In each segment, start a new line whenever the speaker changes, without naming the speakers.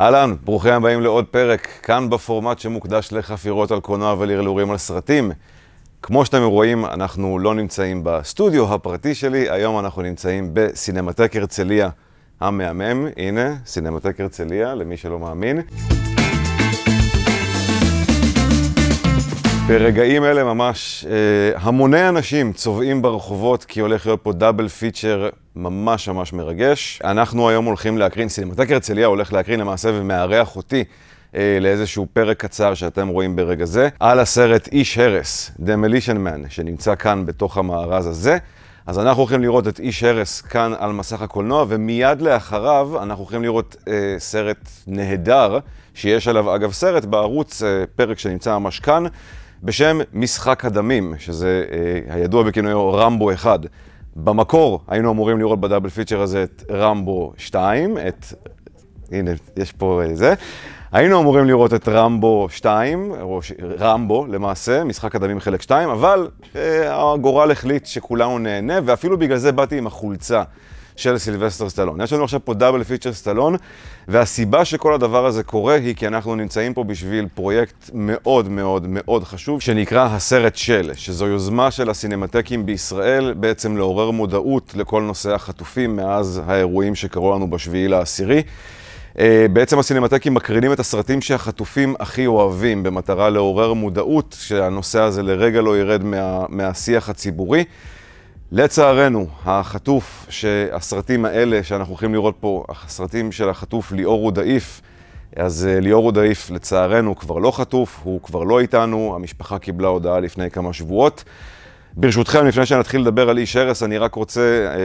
אהלן, ברוכים הבאים לעוד פרק, כאן בפורמט שמוקדש לחפירות על קולנוע ולרלורים על סרטים. כמו שאתם רואים, אנחנו לא נמצאים בסטודיו הפרטי שלי, היום אנחנו נמצאים בסינמטק הרצליה המהמם. הנה, סינמטק הרצליה, למי שלא מאמין. ברגעים אלה ממש אה, המוני אנשים צובעים ברחובות כי הולך להיות פה דאבל פיצ'ר ממש ממש מרגש. אנחנו היום הולכים להקרין, סינמטק הרצליה הולך להקרין למעשה ומארח אותי אה, לאיזשהו פרק קצר שאתם רואים ברגע זה, על הסרט איש הרס, The Demolition Man, שנמצא כאן בתוך המארז הזה. אז אנחנו הולכים לראות את איש הרס כאן על מסך הקולנוע, ומיד לאחריו אנחנו הולכים לראות אה, סרט נהדר, שיש עליו אגב סרט בערוץ, אה, פרק שנמצא ממש כאן. בשם משחק הדמים, שזה אה, הידוע בכינויו רמבו 1. במקור היינו אמורים לראות בדאבל פיצ'ר הזה את רמבו 2, את... הנה, יש פה אה, זה. היינו אמורים לראות את רמבו 2, או ש... רמבו למעשה, משחק הדמים חלק 2, אבל אה, הגורל החליט שכולנו נהנה, ואפילו בגלל זה באתי עם החולצה של סילבסטר סטלון. יש לנו עכשיו פה דאבל פיצ'ר סטלון, והסיבה שכל הדבר הזה קורה היא כי אנחנו נמצאים פה בשביל פרויקט מאוד מאוד מאוד חשוב, שנקרא הסרט של, שזו יוזמה של הסינמטקים בישראל בעצם לעורר מודעות לכל נושא החטופים מאז האירועים שקרו לנו בשביעי לעשירי. Uh, בעצם הסינמטקים מקרינים את הסרטים שהחטופים הכי אוהבים, במטרה לעורר מודעות, שהנושא הזה לרגע לא ירד מה, מהשיח הציבורי. לצערנו, החטוף, שהסרטים האלה שאנחנו הולכים לראות פה, הסרטים של החטוף ליאור רודאיף, אז אה, ליאור רודאיף, לצערנו, כבר לא חטוף, הוא כבר לא איתנו, המשפחה קיבלה הודעה לפני כמה שבועות. ברשותכם, לפני שנתחיל לדבר על איש הרס, אני רק רוצה אה, אה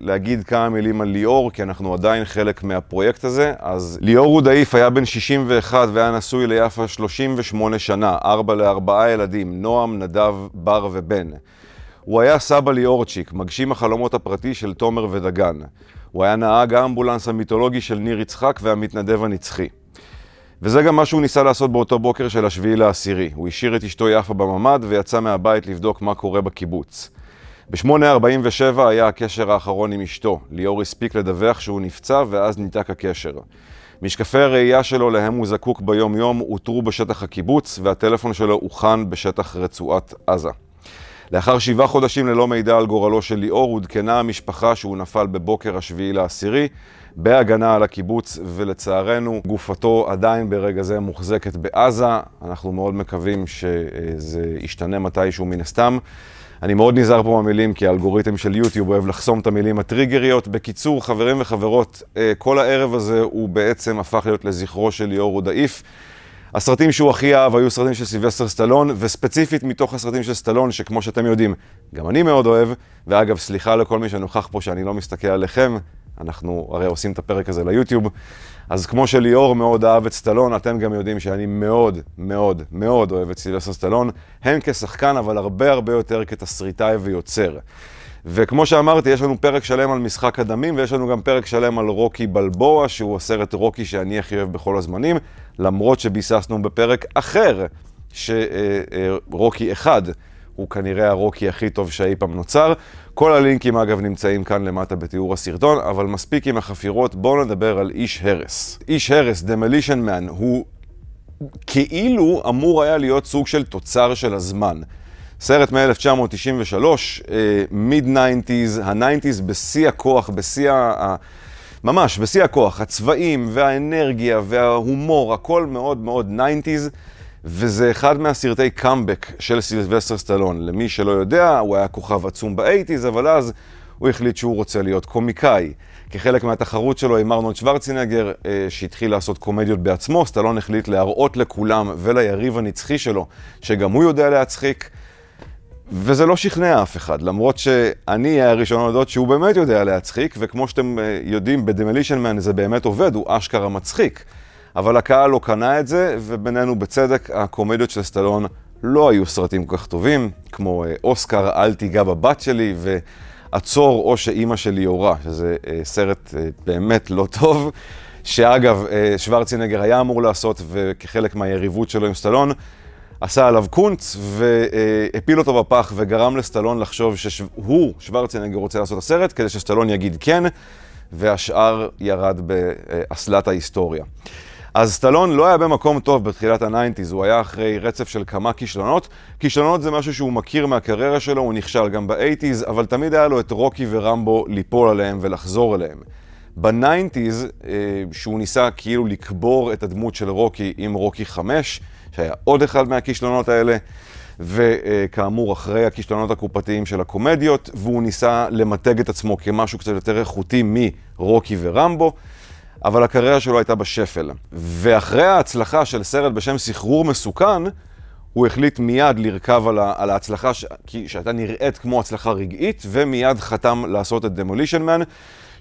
להגיד כמה מילים על ליאור, כי אנחנו עדיין חלק מהפרויקט הזה. אז ליאור רודאיף היה בן 61 והיה נשוי ליפה 38 שנה, ארבע לארבעה ילדים, נועם, נדב, בר ובן. הוא היה סבא ליאורצ'יק, מגשים החלומות הפרטי של תומר ודגן. הוא היה נהג האמבולנס המיתולוגי של ניר יצחק והמתנדב הנצחי. וזה גם מה שהוא ניסה לעשות באותו בוקר של השביעי לעשירי. הוא השאיר את אשתו יפה בממ"ד ויצא מהבית לבדוק מה קורה בקיבוץ. ב-8.47 היה הקשר האחרון עם אשתו. ליאור הספיק לדווח שהוא נפצע ואז ניתק הקשר. משקפי הראייה שלו להם הוא זקוק ביום-יום אותרו בשטח הקיבוץ והטלפון שלו הוכן בשטח רצועת עזה. לאחר שבעה חודשים ללא מידע על גורלו של ליאור, עודכנה המשפחה שהוא נפל בבוקר השביעי לעשירי בהגנה על הקיבוץ, ולצערנו גופתו עדיין ברגע זה מוחזקת בעזה. אנחנו מאוד מקווים שזה ישתנה מתישהו מן הסתם. אני מאוד נזהר פה מהמילים, כי האלגוריתם של יוטיוב אוהב לחסום את המילים הטריגריות. בקיצור, חברים וחברות, אה, כל הערב הזה הוא בעצם הפך להיות לזכרו של ליאור רודאיף. הסרטים שהוא הכי אהב היו סרטים של סילבסטר סטלון, וספציפית מתוך הסרטים של סטלון, שכמו שאתם יודעים, גם אני מאוד אוהב, ואגב, סליחה לכל מי שנוכח פה שאני לא מסתכל עליכם, אנחנו הרי עושים את הפרק הזה ליוטיוב, אז כמו שליאור מאוד אהב את סטלון, אתם גם יודעים שאני מאוד מאוד מאוד אוהב את סילבסטר סטלון, הן כשחקן, אבל הרבה הרבה יותר כתסריטאי ויוצר. וכמו שאמרתי, יש לנו פרק שלם על משחק הדמים, ויש לנו גם פרק שלם על רוקי בלבוע, שהוא הסרט רוקי שאני הכי אוהב בכל הזמנים, למרות שביססנו בפרק אחר, שרוקי אה, אה, אחד הוא כנראה הרוקי הכי טוב שאי פעם נוצר. כל הלינקים אגב נמצאים כאן למטה בתיאור הסרטון, אבל מספיק עם החפירות, בואו נדבר על איש הרס. איש הרס, Demolition Man, הוא כאילו אמור היה להיות סוג של תוצר של הזמן. סרט מ-1993, אה, מיד-90's, ה-90's בשיא הכוח, בשיא ה... ממש, בשיא הכוח, הצבעים והאנרגיה וההומור, הכל מאוד מאוד 90's, וזה אחד מהסרטי קאמבק של סילבסטר סטלון. למי שלא יודע, הוא היה כוכב עצום ב-80's, אבל אז הוא החליט שהוא רוצה להיות קומיקאי. כחלק מהתחרות שלו עם ארנון שוורצינגר, אה, שהתחיל לעשות קומדיות בעצמו, סטלון החליט להראות לכולם וליריב הנצחי שלו, שגם הוא יודע להצחיק. וזה לא שכנע אף אחד, למרות שאני אהיה הראשון להודות שהוא באמת יודע להצחיק, וכמו שאתם אה, יודעים, בדמלישן מן זה באמת עובד, הוא אשכרה מצחיק. אבל הקהל לא קנה את זה, ובינינו בצדק, הקומדיות של סטלון לא היו סרטים כל כך טובים, כמו אה, אוסקר, אל תיגע בבת שלי, ועצור או שאימא שלי יורה, שזה אה, סרט באמת לא טוב. שאגב, שוורצינגר היה אמור לעשות, וכחלק מהיריבות שלו עם סטלון, עשה עליו קונץ והפיל אותו בפח וגרם לסטלון לחשוב שהוא, שוורצנגר, רוצה לעשות את הסרט, כדי שסטלון יגיד כן, והשאר ירד באסלת ההיסטוריה. אז סטלון לא היה במקום טוב בתחילת הניינטיז, הוא היה אחרי רצף של כמה כישלונות. כישלונות זה משהו שהוא מכיר מהקריירה שלו, הוא נכשל גם באייטיז, אבל תמיד היה לו את רוקי ורמבו ליפול עליהם ולחזור אליהם. בניינטיז, אה, שהוא ניסה כאילו לקבור את הדמות של רוקי עם רוקי חמש, שהיה עוד אחד מהכישלונות האלה, וכאמור, אחרי הכישלונות הקופתיים של הקומדיות, והוא ניסה למתג את עצמו כמשהו קצת יותר איכותי מרוקי ורמבו. אבל הקריירה שלו הייתה בשפל. ואחרי ההצלחה של סרט בשם סחרור מסוכן, הוא החליט מיד לרכב על, על ההצלחה ש, כי, שהייתה נראית כמו הצלחה רגעית, ומיד חתם לעשות את דמולישן מן,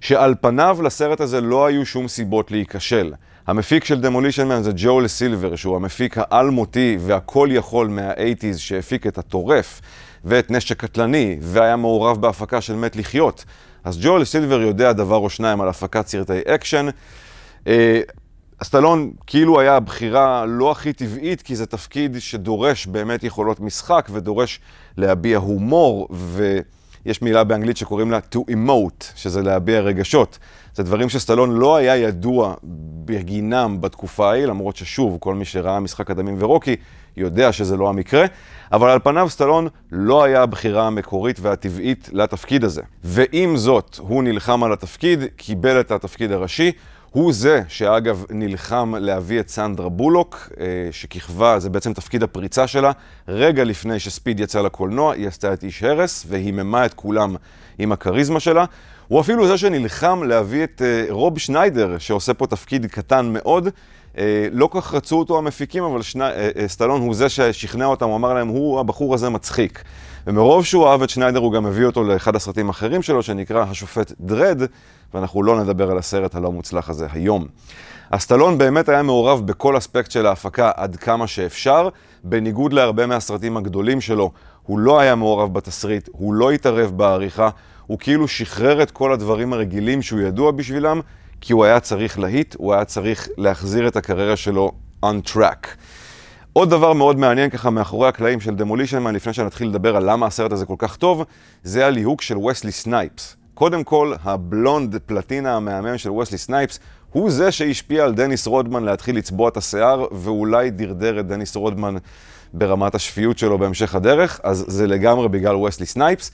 שעל פניו לסרט הזה לא היו שום סיבות להיכשל. המפיק של דמולישן מן זה ג'ואל סילבר, שהוא המפיק האלמותי והכל יכול מה-80's שהפיק את הטורף ואת נשק קטלני, והיה מעורב בהפקה של מת לחיות. אז ג'ואל סילבר יודע דבר או שניים על הפקת סרטי אקשן. אה, סטלון כאילו היה הבחירה לא הכי טבעית, כי זה תפקיד שדורש באמת יכולות משחק ודורש להביע הומור ו... יש מילה באנגלית שקוראים לה to emote, שזה להביע רגשות. זה דברים שסטלון לא היה ידוע בגינם בתקופה ההיא, למרות ששוב, כל מי שראה משחק הדמים ורוקי יודע שזה לא המקרה, אבל על פניו סטלון לא היה הבחירה המקורית והטבעית לתפקיד הזה. ועם זאת, הוא נלחם על התפקיד, קיבל את התפקיד הראשי, הוא זה שאגב נלחם להביא את סנדרה בולוק, אה, שכיכבה, זה בעצם תפקיד הפריצה שלה. רגע לפני שספיד יצא לקולנוע, היא עשתה את איש הרס והיממה את כולם עם הכריזמה שלה. הוא אפילו זה שנלחם להביא את אה, רוב שניידר, שעושה פה תפקיד קטן מאוד. אה, לא כך רצו אותו המפיקים, אבל שני... סטלון הוא זה ששכנע אותם, הוא אמר להם, הוא הבחור הזה מצחיק. ומרוב שהוא אהב את שניידר, הוא גם הביא אותו לאחד הסרטים האחרים שלו, שנקרא השופט דרד, ואנחנו לא נדבר על הסרט הלא מוצלח הזה היום. אז סטלון באמת היה מעורב בכל אספקט של ההפקה עד כמה שאפשר, בניגוד להרבה מהסרטים הגדולים שלו. הוא לא היה מעורב בתסריט, הוא לא התערב בעריכה, הוא כאילו שחרר את כל הדברים הרגילים שהוא ידוע בשבילם, כי הוא היה צריך להיט, הוא היה צריך להחזיר את הקריירה שלו on track. עוד דבר מאוד מעניין ככה מאחורי הקלעים של דמולישן מן, לפני שנתחיל לדבר על למה הסרט הזה כל כך טוב, זה הליהוק של וסלי סנייפס. קודם כל, הבלונד פלטינה המהמם של וסלי סנייפס הוא זה שהשפיע על דניס רודמן להתחיל לצבוע את השיער, ואולי דרדר את דניס רודמן ברמת השפיות שלו בהמשך הדרך, אז זה לגמרי בגלל וסלי סנייפס.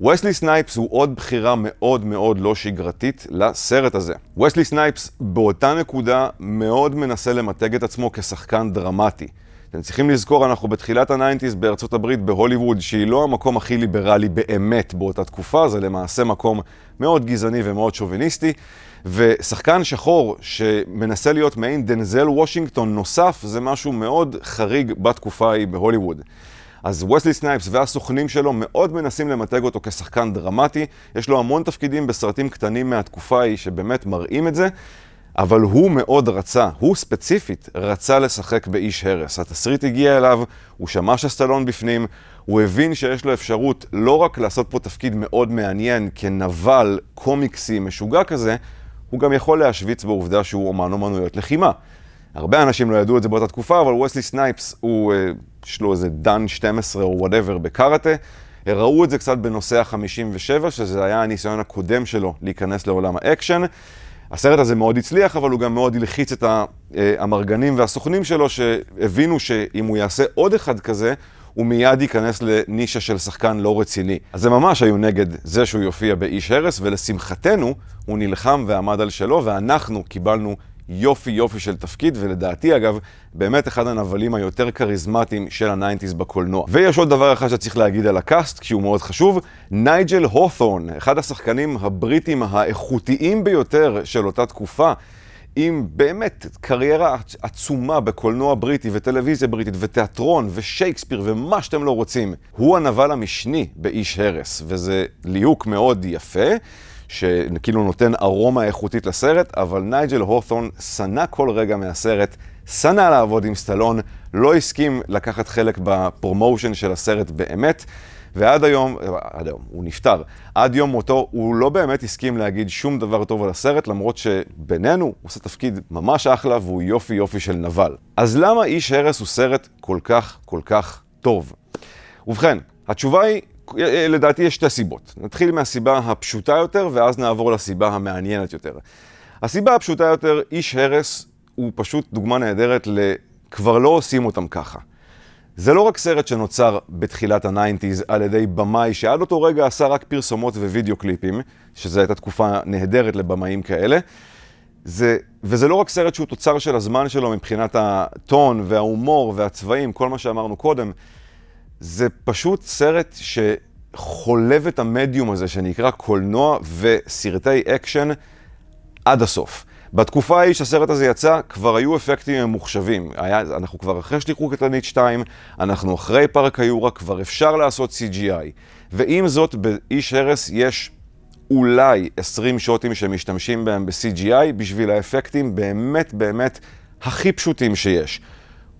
וסלי סנייפס הוא עוד בחירה מאוד מאוד לא שגרתית לסרט הזה. וסלי סנייפס באותה נקודה מאוד מנסה למתג את עצמו כשחקן דרמטי. אתם צריכים לזכור, אנחנו בתחילת הניינטיז בארצות הברית, בהוליווד, שהיא לא המקום הכי ליברלי באמת באותה תקופה, זה למעשה מקום מאוד גזעני ומאוד שוביניסטי. ושחקן שחור שמנסה להיות מעין דנזל וושינגטון נוסף, זה משהו מאוד חריג בתקופה ההיא בהוליווד. אז וסלי סנייפס והסוכנים שלו מאוד מנסים למתג אותו כשחקן דרמטי, יש לו המון תפקידים בסרטים קטנים מהתקופה ההיא שבאמת מראים את זה, אבל הוא מאוד רצה, הוא ספציפית רצה לשחק באיש הרס. התסריט הגיע אליו, הוא שמע שסטלון בפנים, הוא הבין שיש לו אפשרות לא רק לעשות פה תפקיד מאוד מעניין כנבל קומיקסי משוגע כזה, הוא גם יכול להשוויץ בעובדה שהוא אומן אומנויות לחימה. הרבה אנשים לא ידעו את זה באותה תקופה, אבל וסלי סנייפס, הוא, אה, יש לו איזה דן 12 או וואטאבר בקארטה. ראו את זה קצת בנושא ה-57, שזה היה הניסיון הקודם שלו להיכנס לעולם האקשן. הסרט הזה מאוד הצליח, אבל הוא גם מאוד הלחיץ את האמרגנים אה, והסוכנים שלו, שהבינו שאם הוא יעשה עוד אחד כזה, הוא מיד ייכנס לנישה של שחקן לא רציני. אז זה ממש היו נגד זה שהוא יופיע באיש הרס, ולשמחתנו, הוא נלחם ועמד על שלו, ואנחנו קיבלנו יופי יופי של תפקיד, ולדעתי אגב, באמת אחד הנבלים היותר כריזמטיים של הניינטיז בקולנוע. ויש עוד דבר אחד שצריך להגיד על הקאסט, כי הוא מאוד חשוב, נייג'ל הות'ון, אחד השחקנים הבריטים האיכותיים ביותר של אותה תקופה. עם באמת קריירה עצומה בקולנוע בריטי וטלוויזיה בריטית ותיאטרון ושייקספיר ומה שאתם לא רוצים. הוא הנבל המשני באיש הרס, וזה ליהוק מאוד יפה. שכאילו נותן ארומה איכותית לסרט, אבל נייג'ל הורת'ון שנא כל רגע מהסרט, שנא לעבוד עם סטלון, לא הסכים לקחת חלק בפרומושן של הסרט באמת. ועד היום, עד היום, הוא נפטר. עד יום מותו הוא לא באמת הסכים להגיד שום דבר טוב על הסרט, למרות שבינינו הוא עושה תפקיד ממש אחלה והוא יופי יופי של נבל. אז למה איש הרס הוא סרט כל כך כל כך טוב? ובכן, התשובה היא אה, אה, לדעתי יש שתי סיבות. נתחיל מהסיבה הפשוטה יותר, ואז נעבור לסיבה המעניינת יותר. הסיבה הפשוטה יותר, איש הרס הוא פשוט דוגמה נהדרת ל... כבר לא עושים אותם ככה. זה לא רק סרט שנוצר בתחילת הניינטיז על ידי במאי שעד אותו רגע עשה רק פרסומות ווידאו קליפים, שזו הייתה תקופה נהדרת לבמאים כאלה. זה, וזה לא רק סרט שהוא תוצר של הזמן שלו מבחינת הטון וההומור והצבעים, כל מה שאמרנו קודם, זה פשוט סרט שחולב את המדיום הזה שנקרא קולנוע וסרטי אקשן עד הסוף. בתקופה ההיא שהסרט הזה יצא, כבר היו אפקטים ממוחשבים. היה, אנחנו כבר אחרי שליחו קטנית 2, אנחנו אחרי פארק היורה, כבר אפשר לעשות CGI. ועם זאת, באיש הרס יש אולי 20 שוטים שמשתמשים בהם ב-CGI בשביל האפקטים באמת באמת הכי פשוטים שיש.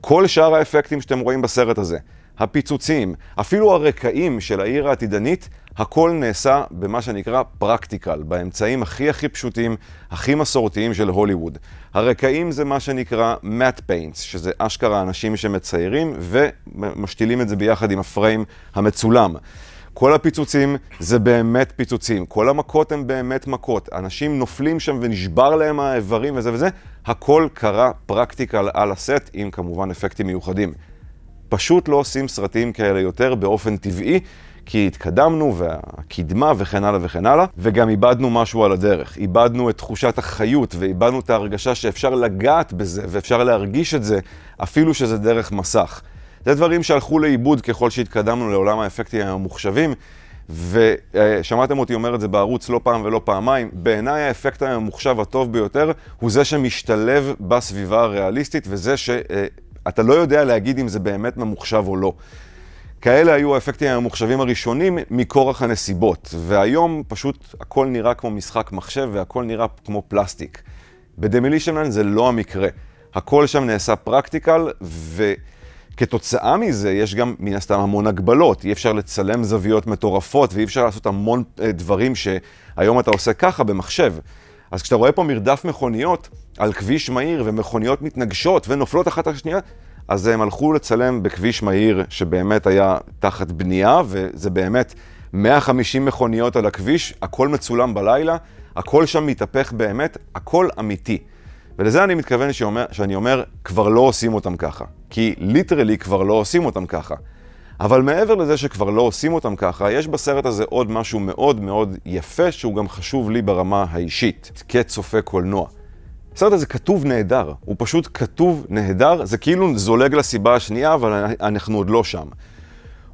כל שאר האפקטים שאתם רואים בסרט הזה, הפיצוצים, אפילו הרקעים של העיר העתידנית, הכל נעשה במה שנקרא פרקטיקל, באמצעים הכי הכי פשוטים, הכי מסורתיים של הוליווד. הרקעים זה מה שנקרא matte paints, שזה אשכרה אנשים שמציירים ומשתילים את זה ביחד עם הפריים המצולם. כל הפיצוצים זה באמת פיצוצים, כל המכות הן באמת מכות, אנשים נופלים שם ונשבר להם האיברים וזה וזה, הכל קרה פרקטיקל על הסט, עם כמובן אפקטים מיוחדים. פשוט לא עושים סרטים כאלה יותר באופן טבעי, כי התקדמנו, והקדמה וכן הלאה וכן הלאה, וגם איבדנו משהו על הדרך. איבדנו את תחושת החיות, ואיבדנו את ההרגשה שאפשר לגעת בזה, ואפשר להרגיש את זה, אפילו שזה דרך מסך. זה דברים שהלכו לאיבוד ככל שהתקדמנו לעולם האפקטים הממוחשבים, ושמעתם אותי אומר את זה בערוץ לא פעם ולא פעמיים, בעיניי האפקט הממוחשב הטוב ביותר הוא זה שמשתלב בסביבה הריאליסטית וזה ש... אה, אתה לא יודע להגיד אם זה באמת ממוחשב או לא. כאלה היו האפקטים הממוחשבים הראשונים מכורח הנסיבות, והיום פשוט הכל נראה כמו משחק מחשב והכל נראה כמו פלסטיק. בדמילישנלנד זה לא המקרה. הכל שם נעשה פרקטיקל, וכתוצאה מזה יש גם מן הסתם המון הגבלות. אי אפשר לצלם זוויות מטורפות ואי אפשר לעשות המון אה, דברים שהיום אתה עושה ככה במחשב. אז כשאתה רואה פה מרדף מכוניות על כביש מהיר, ומכוניות מתנגשות ונופלות אחת על השנייה, אז הם הלכו לצלם בכביש מהיר שבאמת היה תחת בנייה, וזה באמת 150 מכוניות על הכביש, הכל מצולם בלילה, הכל שם מתהפך באמת, הכל אמיתי. ולזה אני מתכוון שאומר, שאני אומר, כבר לא עושים אותם ככה. כי ליטרלי כבר לא עושים אותם ככה. אבל מעבר לזה שכבר לא עושים אותם ככה, יש בסרט הזה עוד משהו מאוד מאוד יפה, שהוא גם חשוב לי ברמה האישית, כצופה קולנוע. הסרט הזה כתוב נהדר, הוא פשוט כתוב נהדר, זה כאילו זולג לסיבה השנייה, אבל אנחנו עוד לא שם.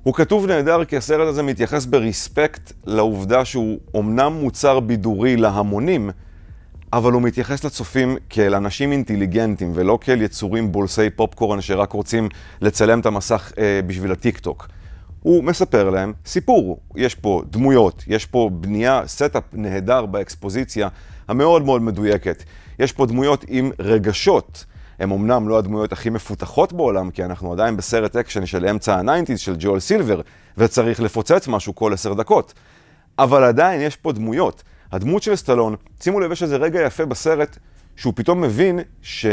הוא כתוב נהדר כי הסרט הזה מתייחס בריספקט לעובדה שהוא אומנם מוצר בידורי להמונים, אבל הוא מתייחס לצופים כאל אנשים אינטליגנטים, ולא כאל יצורים בולסי פופקורן שרק רוצים לצלם את המסך אה, בשביל הטיקטוק. הוא מספר להם סיפור. יש פה דמויות, יש פה בנייה, סטאפ נהדר באקספוזיציה המאוד מאוד מדויקת. יש פה דמויות עם רגשות. הם אמנם לא הדמויות הכי מפותחות בעולם, כי אנחנו עדיין בסרט אקשן של אמצע הניינטיז של ג'ואל סילבר, וצריך לפוצץ משהו כל עשר דקות. אבל עדיין יש פה דמויות. הדמות של סטלון, שימו לב, יש איזה רגע יפה בסרט, שהוא פתאום מבין שהוא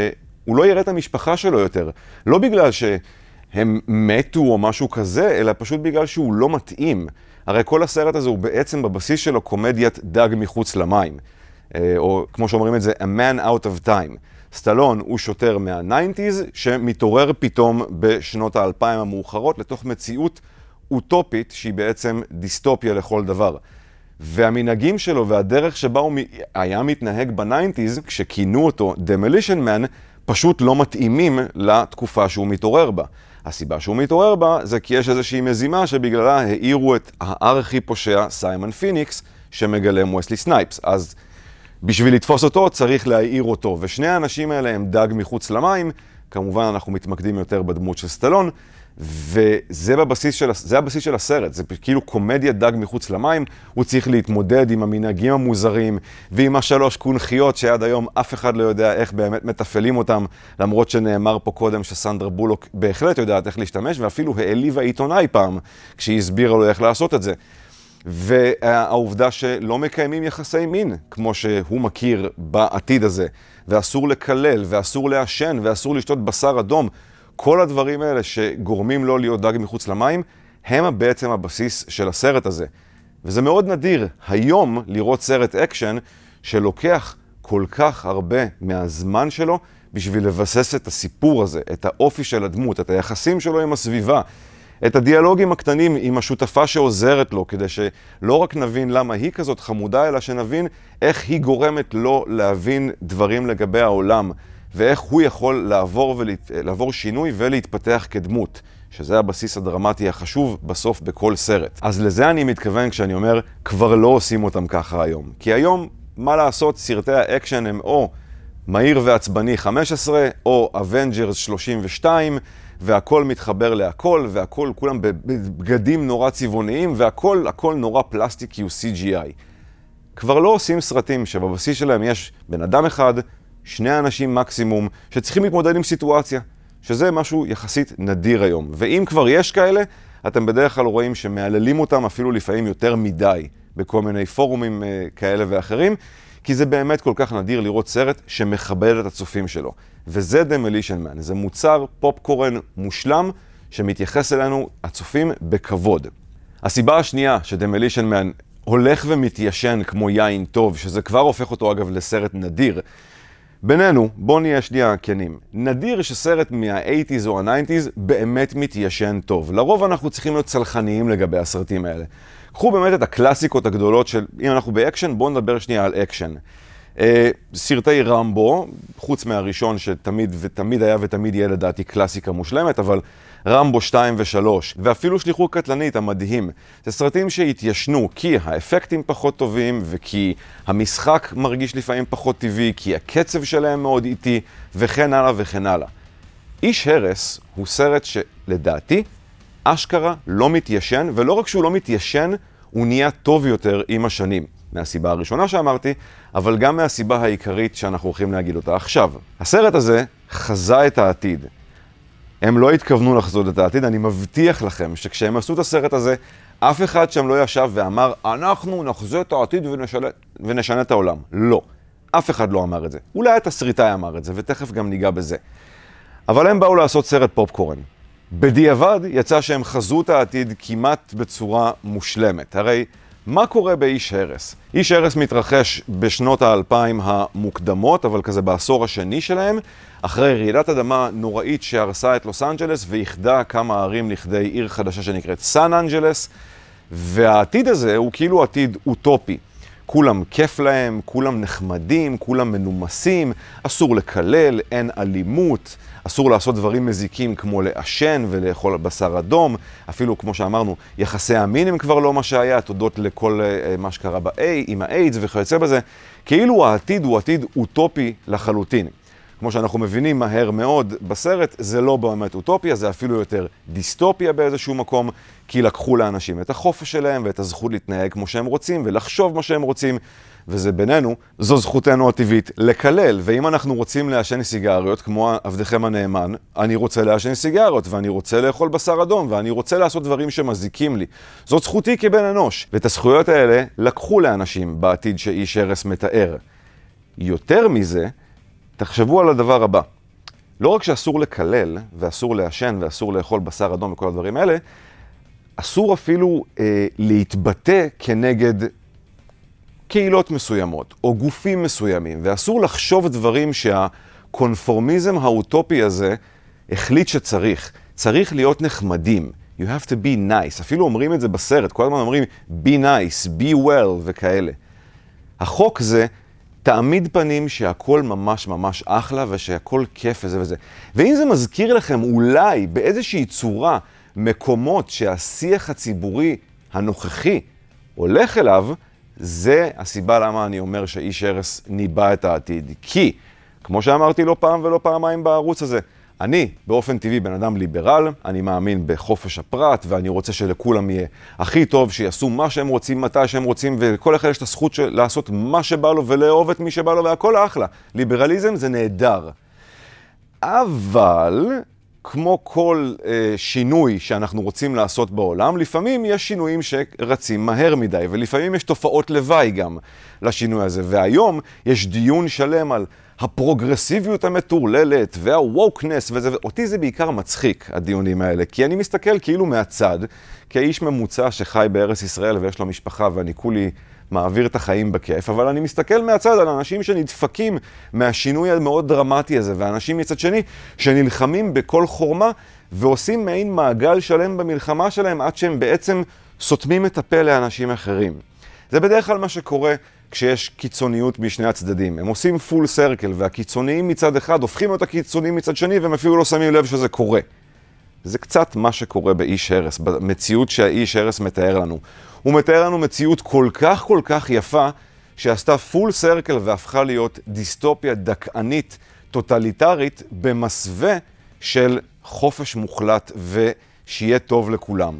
לא יראה את המשפחה שלו יותר. לא בגלל שהם מתו או משהו כזה, אלא פשוט בגלל שהוא לא מתאים. הרי כל הסרט הזה הוא בעצם בבסיס שלו קומדיית דג מחוץ למים. אה, או כמו שאומרים את זה, A Man Out of Time. סטלון הוא שוטר מה-90's שמתעורר פתאום בשנות האלפיים המאוחרות לתוך מציאות אוטופית שהיא בעצם דיסטופיה לכל דבר. והמנהגים שלו והדרך שבה הוא היה מתנהג בניינטיז, כשכינו אותו Demolition Man, פשוט לא מתאימים לתקופה שהוא מתעורר בה. הסיבה שהוא מתעורר בה זה כי יש איזושהי מזימה שבגללה העירו את הארכי פושע סיימון פיניקס, שמגלם וסלי סנייפס. אז בשביל לתפוס אותו צריך להעיר אותו, ושני האנשים האלה הם דג מחוץ למים, כמובן אנחנו מתמקדים יותר בדמות של סטלון, וזה בבסיס של, זה הבסיס של הסרט, זה כאילו קומדיה דג מחוץ למים, הוא צריך להתמודד עם המנהגים המוזרים ועם השלוש קונכיות שעד היום אף אחד לא יודע איך באמת מתפעלים אותם, למרות שנאמר פה קודם שסנדרה בולוק בהחלט יודעת איך להשתמש, ואפילו העליבה עיתונאי פעם כשהיא הסבירה לו איך לעשות את זה. והעובדה שלא מקיימים יחסי מין, כמו שהוא מכיר בעתיד הזה, ואסור לקלל, ואסור לעשן, ואסור לשתות בשר אדום. כל הדברים האלה שגורמים לו להיות דג מחוץ למים, הם בעצם הבסיס של הסרט הזה. וזה מאוד נדיר היום לראות סרט אקשן שלוקח כל כך הרבה מהזמן שלו בשביל לבסס את הסיפור הזה, את האופי של הדמות, את היחסים שלו עם הסביבה, את הדיאלוגים הקטנים עם השותפה שעוזרת לו, כדי שלא רק נבין למה היא כזאת חמודה, אלא שנבין איך היא גורמת לו להבין דברים לגבי העולם. ואיך הוא יכול לעבור, ולהת... לעבור שינוי ולהתפתח כדמות, שזה הבסיס הדרמטי החשוב בסוף בכל סרט. אז לזה אני מתכוון כשאני אומר, כבר לא עושים אותם ככה היום. כי היום, מה לעשות, סרטי האקשן הם או מהיר ועצבני 15, או אבנג'רס 32, והכל מתחבר להכל, והכל, כולם בבגדים נורא צבעוניים, והכל, הכל נורא פלסטיקי הוא CGI. כבר לא עושים סרטים שבבסיס שלהם יש בן אדם אחד, שני אנשים מקסימום, שצריכים להתמודד עם סיטואציה, שזה משהו יחסית נדיר היום. ואם כבר יש כאלה, אתם בדרך כלל רואים שמהללים אותם אפילו לפעמים יותר מדי בכל מיני פורומים אה, כאלה ואחרים, כי זה באמת כל כך נדיר לראות סרט שמכבד את הצופים שלו. וזה Demolition Man, זה מוצר פופקורן מושלם שמתייחס אלינו, הצופים, בכבוד. הסיבה השנייה ש-Demolition Man הולך ומתיישן כמו יין טוב, שזה כבר הופך אותו אגב לסרט נדיר, בינינו, בואו נהיה שנייה כנים. נדיר שסרט מה-80's או ה-90's באמת מתיישן טוב. לרוב אנחנו צריכים להיות צלחניים לגבי הסרטים האלה. קחו באמת את הקלאסיקות הגדולות של אם אנחנו באקשן, בואו נדבר שנייה על אקשן. אה, סרטי רמבו, חוץ מהראשון שתמיד ותמיד היה ותמיד יהיה לדעתי קלאסיקה מושלמת, אבל רמבו 2 ו-3, ואפילו שליחות קטלנית, המדהים. זה סרטים שהתיישנו כי האפקטים פחות טובים, וכי המשחק מרגיש לפעמים פחות טבעי, כי הקצב שלהם מאוד איטי, וכן הלאה וכן הלאה. איש הרס הוא סרט שלדעתי, אשכרה לא מתיישן, ולא רק שהוא לא מתיישן, הוא נהיה טוב יותר עם השנים. מהסיבה הראשונה שאמרתי, אבל גם מהסיבה העיקרית שאנחנו הולכים להגיד אותה עכשיו. הסרט הזה חזה את העתיד. הם לא התכוונו לחזות את העתיד, אני מבטיח לכם שכשהם עשו את הסרט הזה, אף אחד שם לא ישב ואמר, אנחנו נחזה את העתיד ונשנה, ונשנה את העולם. לא. אף אחד לא אמר את זה. אולי התסריטאי אמר את זה, ותכף גם ניגע בזה. אבל הם באו לעשות סרט פופקורן. בדיעבד יצא שהם חזו את העתיד כמעט בצורה מושלמת. הרי מה קורה באיש הרס? איש הרס מתרחש בשנות האלפיים המוקדמות, אבל כזה בעשור השני שלהם, אחרי רעידת אדמה נוראית שהרסה את לוס אנג'לס ואיחדה כמה ערים לכדי עיר חדשה שנקראת סן אנג'לס, והעתיד הזה הוא כאילו עתיד אוטופי. כולם כיף להם, כולם נחמדים, כולם מנומסים, אסור לקלל, אין אלימות, אסור לעשות דברים מזיקים כמו לעשן ולאכול בשר אדום, אפילו כמו שאמרנו, יחסי המין הם כבר לא מה שהיה, תודות לכל אה, אה, מה שקרה ב-A, עם האיידס וכיוצא בזה, כאילו העתיד הוא עתיד אוטופי לחלוטין. כמו שאנחנו מבינים מהר מאוד בסרט, זה לא באמת אוטופיה, זה אפילו יותר דיסטופיה באיזשהו מקום, כי לקחו לאנשים את החופש שלהם ואת הזכות להתנהג כמו שהם רוצים ולחשוב מה שהם רוצים. וזה בינינו, זו זכותנו הטבעית לקלל. ואם אנחנו רוצים לעשן סיגריות, כמו עבדכם הנאמן, אני רוצה לעשן סיגריות, ואני רוצה לאכול בשר אדום, ואני רוצה לעשות דברים שמזיקים לי. זאת זכותי כבן אנוש, ואת הזכויות האלה לקחו לאנשים בעתיד שאיש הרס מתאר. יותר מזה, תחשבו על הדבר הבא. לא רק שאסור לקלל, ואסור לעשן, ואסור לאכול בשר אדום וכל הדברים האלה, אסור אפילו אה, להתבטא כנגד קהילות מסוימות, או גופים מסוימים, ואסור לחשוב דברים שהקונפורמיזם האוטופי הזה החליט שצריך. צריך להיות נחמדים. You have to be nice. אפילו אומרים את זה בסרט, כל הזמן אומרים be nice, be well וכאלה. החוק זה תעמיד פנים שהכל ממש ממש אחלה ושהכל כיף וזה וזה. ואם זה מזכיר לכם אולי באיזושהי צורה מקומות שהשיח הציבורי הנוכחי הולך אליו, זה הסיבה למה אני אומר שאיש הרס ניבא את העתיד. כי, כמו שאמרתי לא פעם ולא פעמיים בערוץ הזה, אני, באופן טבעי, בן אדם ליברל, אני מאמין בחופש הפרט, ואני רוצה שלכולם יהיה הכי טוב, שיעשו מה שהם רוצים, מתי שהם רוצים, ולכל אחד יש את הזכות של... לעשות מה שבא לו ולאהוב את מי שבא לו, והכל אחלה. ליברליזם זה נהדר. אבל, כמו כל אה, שינוי שאנחנו רוצים לעשות בעולם, לפעמים יש שינויים שרצים מהר מדי, ולפעמים יש תופעות לוואי גם לשינוי הזה. והיום יש דיון שלם על... הפרוגרסיביות המטורללת והווקנס וזה, אותי זה בעיקר מצחיק, הדיונים האלה, כי אני מסתכל כאילו מהצד, כאיש ממוצע שחי בארץ ישראל ויש לו משפחה ואני כולי מעביר את החיים בכיף, אבל אני מסתכל מהצד על אנשים שנדפקים מהשינוי המאוד דרמטי הזה, ואנשים מצד שני שנלחמים בכל חורמה ועושים מעין מעגל שלם במלחמה שלהם עד שהם בעצם סותמים את הפה לאנשים אחרים. זה בדרך כלל מה שקורה כשיש קיצוניות משני הצדדים. הם עושים פול סרקל, והקיצוניים מצד אחד הופכים להיות הקיצוניים מצד שני, והם אפילו לא שמים לב שזה קורה. זה קצת מה שקורה באיש הרס, במציאות שהאיש הרס מתאר לנו. הוא מתאר לנו מציאות כל כך כל כך יפה, שעשתה פול סרקל והפכה להיות דיסטופיה דכאנית, טוטליטרית, במסווה של חופש מוחלט ושיהיה טוב לכולם.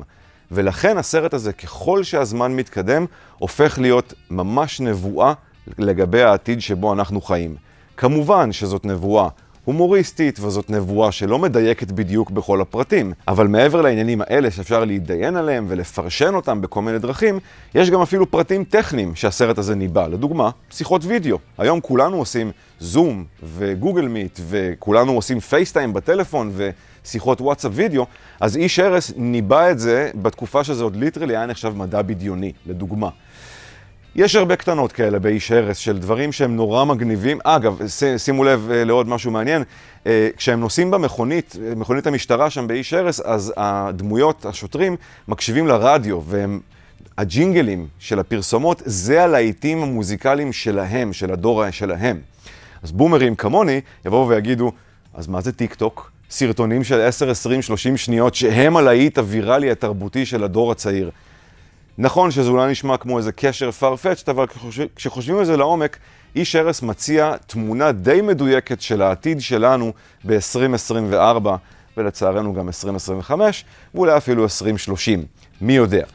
ולכן הסרט הזה, ככל שהזמן מתקדם, הופך להיות ממש נבואה לגבי העתיד שבו אנחנו חיים. כמובן שזאת נבואה הומוריסטית, וזאת נבואה שלא מדייקת בדיוק בכל הפרטים. אבל מעבר לעניינים האלה שאפשר להתדיין עליהם ולפרשן אותם בכל מיני דרכים, יש גם אפילו פרטים טכניים שהסרט הזה ניבא. לדוגמה, שיחות וידאו. היום כולנו עושים זום וגוגל מיט, וכולנו עושים פייסטיים בטלפון, ו... שיחות וואטסאפ וידאו, אז איש הרס ניבא את זה בתקופה שזה עוד ליטרלי היה נחשב מדע בדיוני, לדוגמה. יש הרבה קטנות כאלה באיש הרס של דברים שהם נורא מגניבים. אגב, שימו לב אה, לעוד משהו מעניין, אה, כשהם נוסעים במכונית, אה, מכונית המשטרה שם באיש הרס, אז הדמויות, השוטרים, מקשיבים לרדיו, והם... הג'ינגלים של הפרסומות זה הלהיטים המוזיקליים שלהם, של הדור שלהם. אז בומרים כמוני יבואו ויגידו, אז מה זה טיק טוק? סרטונים של 10, 20, 30 שניות, שהם הלהיט הוויראלי התרבותי של הדור הצעיר. נכון שזה אולי נשמע כמו איזה קשר farfetched, אבל כשחושבים על זה לעומק, איש הרס מציע תמונה די מדויקת של העתיד שלנו ב-2024, ולצערנו גם 2025, ואולי אפילו 2030, מי יודע.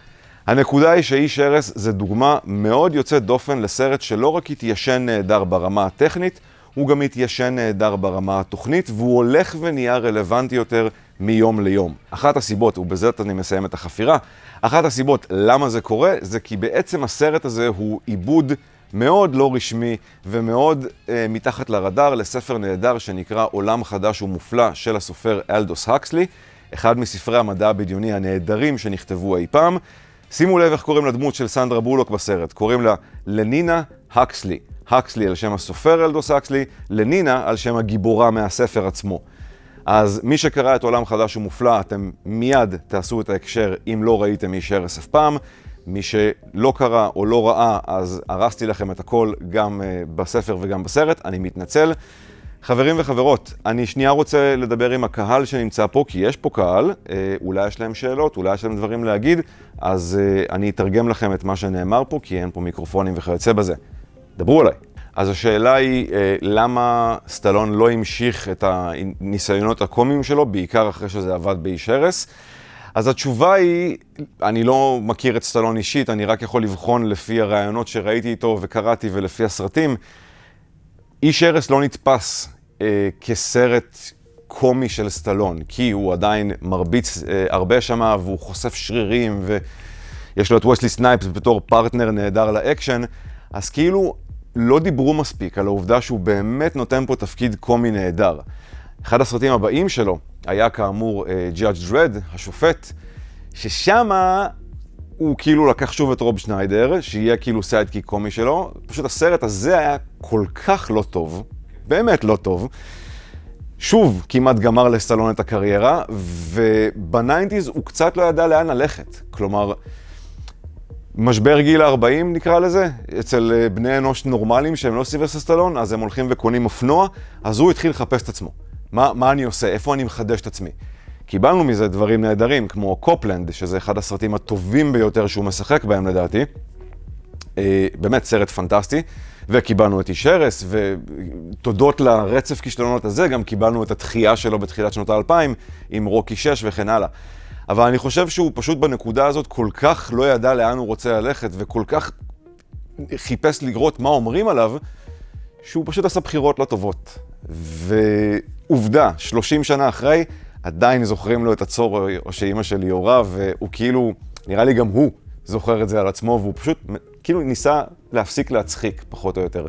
הנקודה היא שאיש הרס זה דוגמה מאוד יוצאת דופן לסרט שלא רק התיישן נהדר ברמה הטכנית, הוא גם מתיישן נהדר ברמה התוכנית, והוא הולך ונהיה רלוונטי יותר מיום ליום. אחת הסיבות, ובזה אני מסיים את החפירה, אחת הסיבות למה זה קורה, זה כי בעצם הסרט הזה הוא עיבוד מאוד לא רשמי ומאוד אה, מתחת לרדאר לספר נהדר שנקרא עולם חדש ומופלא של הסופר אלדוס הקסלי, אחד מספרי המדע הבדיוני הנהדרים שנכתבו אי פעם. שימו לב איך קוראים לדמות של סנדרה בולוק בסרט, קוראים לה לנינה הקסלי. הקסלי על שם הסופר אלדוס הקסלי, לנינה על שם הגיבורה מהספר עצמו. אז מי שקרא את עולם חדש ומופלא, אתם מיד תעשו את ההקשר אם לא ראיתם איש הרס אף פעם. מי שלא קרא או לא ראה, אז הרסתי לכם את הכל גם אה, בספר וגם בסרט, אני מתנצל. חברים וחברות, אני שנייה רוצה לדבר עם הקהל שנמצא פה, כי יש פה קהל, אה, אולי יש להם שאלות, אולי יש להם דברים להגיד, אז אה, אני אתרגם לכם את מה שנאמר פה, כי אין פה מיקרופונים וכיוצא בזה. דברו עליי. אז השאלה היא, אה, למה סטלון לא המשיך את הניסיונות הקומיים שלו, בעיקר אחרי שזה עבד באיש הרס? אז התשובה היא, אני לא מכיר את סטלון אישית, אני רק יכול לבחון לפי הראיונות שראיתי איתו וקראתי ולפי הסרטים. איש הרס לא נתפס אה, כסרט קומי של סטלון, כי הוא עדיין מרביץ אה, הרבה שמה והוא חושף שרירים ויש לו את ווסלי סנייפס בתור פרטנר נהדר לאקשן, אז כאילו לא דיברו מספיק על העובדה שהוא באמת נותן פה תפקיד קומי נהדר. אחד הסרטים הבאים שלו היה כאמור ג'אדג' uh, דרד, השופט, ששמה הוא כאילו לקח שוב את רוב שניידר, שיהיה כאילו סיידקיק קומי שלו. פשוט הסרט הזה היה כל כך לא טוב, באמת לא טוב. שוב, כמעט גמר לסלון את הקריירה, ובניינטיז הוא קצת לא ידע לאן ללכת. כלומר, משבר גיל 40 נקרא לזה, אצל אה, בני אנוש נורמליים שהם לא סילבסטר סטלון, אז הם הולכים וקונים אופנוע, אז הוא התחיל לחפש את עצמו. מה, מה אני עושה? איפה אני מחדש את עצמי? קיבלנו מזה דברים נהדרים, כמו קופלנד, שזה אחד הסרטים הטובים ביותר שהוא משחק בהם לדעתי. אה, באמת סרט פנטסטי. וקיבלנו את איש הרס, ותודות לרצף כישלונות הזה, גם קיבלנו את התחייה שלו בתחילת שנות האלפיים, עם רוקי 6 וכן הלאה. אבל אני חושב שהוא פשוט בנקודה הזאת כל כך לא ידע לאן הוא רוצה ללכת, וכל כך חיפש לראות מה אומרים עליו, שהוא פשוט עשה בחירות לא טובות. ועובדה, 30 שנה אחרי, עדיין זוכרים לו את הצור או שאימא שלי יורה, והוא כאילו, נראה לי גם הוא זוכר את זה על עצמו, והוא פשוט כאילו ניסה להפסיק להצחיק, פחות או יותר.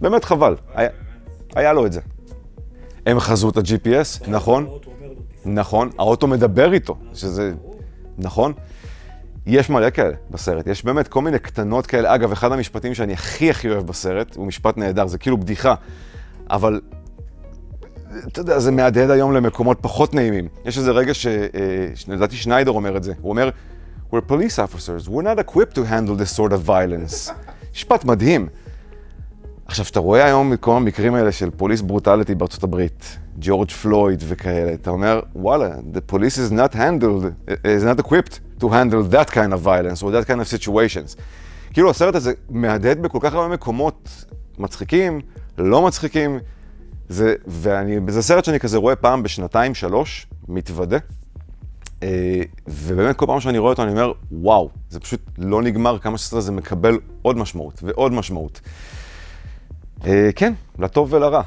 באמת חבל, היה, היה לו את זה. הם חזו את ה-GPS, נכון? נכון, האוטו מדבר איתו, שזה... נכון? יש מלא כאלה בסרט, יש באמת כל מיני קטנות כאלה. אגב, אחד המשפטים שאני הכי הכי אוהב בסרט, הוא משפט נהדר, זה כאילו בדיחה, אבל אתה יודע, זה מהדהד היום למקומות פחות נעימים. יש איזה רגע ש... אה, לדעתי שניידר אומר את זה, הוא אומר, We're police officers, we're not equipped to handle this sort of violence. משפט מדהים. עכשיו, אתה רואה היום את כל המקרים האלה של פוליס ברוטליטי בארצות הברית, ג'ורג' פלויד וכאלה, אתה אומר, וואלה, the police is not handled, is not equipped to handle that kind of violence or that kind of situations. כאילו הסרט הזה מהדהד בכל כך הרבה מקומות מצחיקים, לא מצחיקים, זה, ואני, זה סרט שאני כזה רואה פעם בשנתיים, שלוש, מתוודה, אה, ובאמת כל פעם שאני רואה אותו אני אומר, וואו, זה פשוט לא נגמר כמה שסרט הזה מקבל עוד משמעות ועוד משמעות. אה, כן, לטוב ולרע.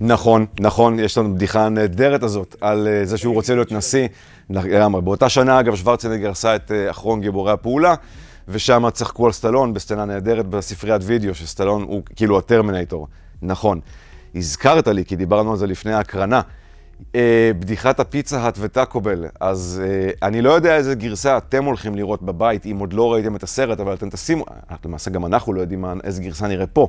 נכון, נכון, יש לנו בדיחה נהדרת הזאת על אה, זה שהוא רוצה להיות נשיא. לגמרי. באותה שנה, אגב, שוורצנגר עשה את אה, אחרון גיבורי הפעולה, ושם צחקו על סטלון בסצנה נהדרת בספריית וידאו, שסטלון הוא כאילו הטרמינטור. נכון. הזכרת לי, כי דיברנו על זה לפני ההקרנה. אה, בדיחת הפיצה האט וטאקובל, אז אה, אני לא יודע איזה גרסה אתם הולכים לראות בבית, אם עוד לא ראיתם את הסרט, אבל אתם תשימו, אה, למעשה גם אנחנו לא יודעים איזה גרסה נראה פה.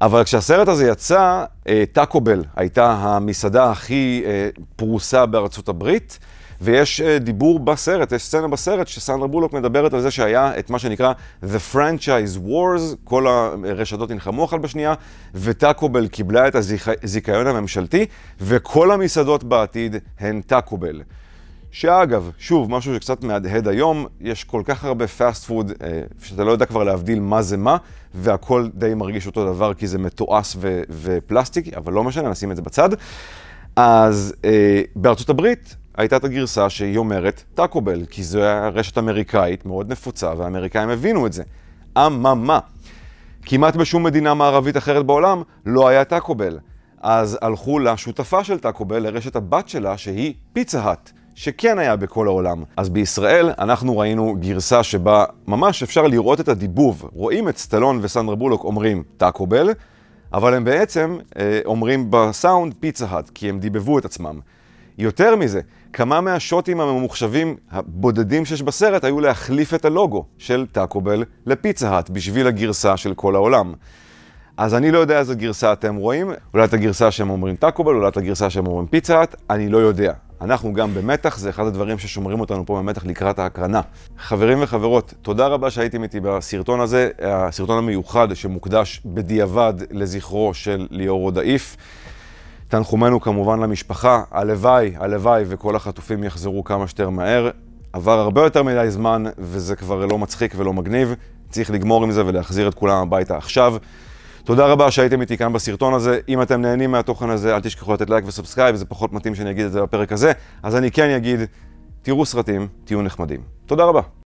אבל כשהסרט הזה יצא, אה, טאקובל הייתה המסעדה הכי אה, פרוסה בארצות הברית. ויש אה, דיבור בסרט, יש סצנה בסרט שסנדר בולוק מדברת על זה שהיה את מה שנקרא The Franchise Wars, כל הרשתות נלחמו אחת בשנייה, וטאקובל קיבלה את הזיכיון הממשלתי, וכל המסעדות בעתיד הן טאקובל. שאגב, שוב, משהו שקצת מהדהד היום, יש כל כך הרבה פאסט אה, פוד שאתה לא יודע כבר להבדיל מה זה מה, והכל די מרגיש אותו דבר כי זה מתועס ו- ופלסטיק, אבל לא משנה, נשים את זה בצד. אז אה, בארצות הברית הייתה את הגרסה שהיא אומרת טאקובל, כי זו הייתה רשת אמריקאית מאוד נפוצה, והאמריקאים הבינו את זה. אממה, כמעט בשום מדינה מערבית אחרת בעולם לא היה טאקובל. אז הלכו לשותפה של טאקובל, לרשת הבת שלה, שהיא פיצה האט, שכן היה בכל העולם. אז בישראל אנחנו ראינו גרסה שבה ממש אפשר לראות את הדיבוב. רואים את סטלון וסנדרה בולוק אומרים טאקובל, אבל הם בעצם אה, אומרים בסאונד פיצה האט, כי הם דיבבו את עצמם. יותר מזה, כמה מהשוטים הממוחשבים הבודדים שיש בסרט היו להחליף את הלוגו של טאקובל לפיצה-האט בשביל הגרסה של כל העולם. אז אני לא יודע איזה גרסה אתם רואים, אולי את הגרסה שהם אומרים טאקובל, אולי את הגרסה שהם אומרים פיצה-האט, אני לא יודע. אנחנו גם במתח, זה אחד הדברים ששומרים אותנו פה במתח לקראת ההקרנה. חברים וחברות, תודה רבה שהייתם איתי בסרטון הזה, הסרטון המיוחד שמוקדש בדיעבד לזכרו של ליאור רודאיף. תנחומינו כמובן למשפחה, הלוואי, הלוואי וכל החטופים יחזרו כמה שיותר מהר. עבר הרבה יותר מדי זמן, וזה כבר לא מצחיק ולא מגניב. צריך לגמור עם זה ולהחזיר את כולם הביתה עכשיו. תודה רבה שהייתם איתי כאן בסרטון הזה. אם אתם נהנים מהתוכן הזה, אל תשכחו לתת לייק וסאבסקרייב, זה פחות מתאים שאני אגיד את זה בפרק הזה, אז אני כן אגיד, תראו סרטים, תהיו נחמדים. תודה רבה.